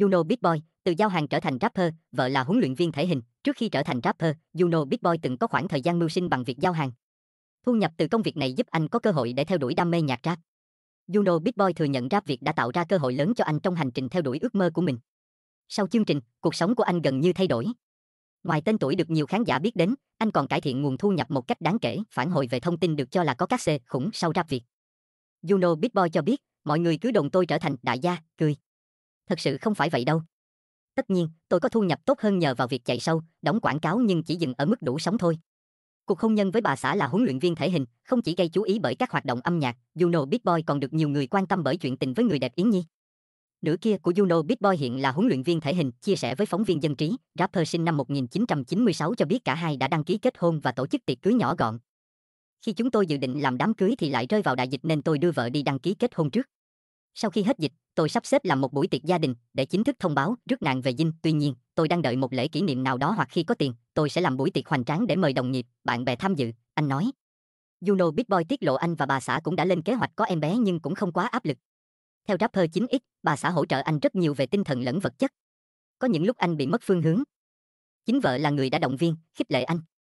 Juno Big Boy, từ giao hàng trở thành rapper, vợ là huấn luyện viên thể hình. Trước khi trở thành rapper, Juno Big Boy từng có khoảng thời gian mưu sinh bằng việc giao hàng. Thu nhập từ công việc này giúp anh có cơ hội để theo đuổi đam mê nhạc rap. Juno Big Boy thừa nhận rap việc đã tạo ra cơ hội lớn cho anh trong hành trình theo đuổi ước mơ của mình. Sau chương trình, cuộc sống của anh gần như thay đổi. Ngoài tên tuổi được nhiều khán giả biết đến, anh còn cải thiện nguồn thu nhập một cách đáng kể, phản hồi về thông tin được cho là có các C khủng sau rap việc. Juno Big Boy cho biết, mọi người cứ đồn tôi trở thành đại gia, cười thật sự không phải vậy đâu. Tất nhiên, tôi có thu nhập tốt hơn nhờ vào việc chạy sâu, đóng quảng cáo nhưng chỉ dừng ở mức đủ sống thôi. Cuộc hôn nhân với bà xã là huấn luyện viên thể hình, không chỉ gây chú ý bởi các hoạt động âm nhạc, Juno Big Boy còn được nhiều người quan tâm bởi chuyện tình với người đẹp Yến Nhi. Nửa kia của Juno Big Boy hiện là huấn luyện viên thể hình, chia sẻ với phóng viên dân trí, rapper sinh năm 1996 cho biết cả hai đã đăng ký kết hôn và tổ chức tiệc cưới nhỏ gọn. Khi chúng tôi dự định làm đám cưới thì lại rơi vào đại dịch nên tôi đưa vợ đi đăng ký kết hôn trước. Sau khi hết dịch, tôi sắp xếp làm một buổi tiệc gia đình để chính thức thông báo rước nàng về dinh tuy nhiên tôi đang đợi một lễ kỷ niệm nào đó hoặc khi có tiền tôi sẽ làm buổi tiệc hoành tráng để mời đồng nghiệp bạn bè tham dự anh nói Juno Big Boy tiết lộ anh và bà xã cũng đã lên kế hoạch có em bé nhưng cũng không quá áp lực. Theo rapper 9X, bà xã hỗ trợ anh rất nhiều về tinh thần lẫn vật chất. Có những lúc anh bị mất phương hướng. Chính vợ là người đã động viên, khích lệ anh,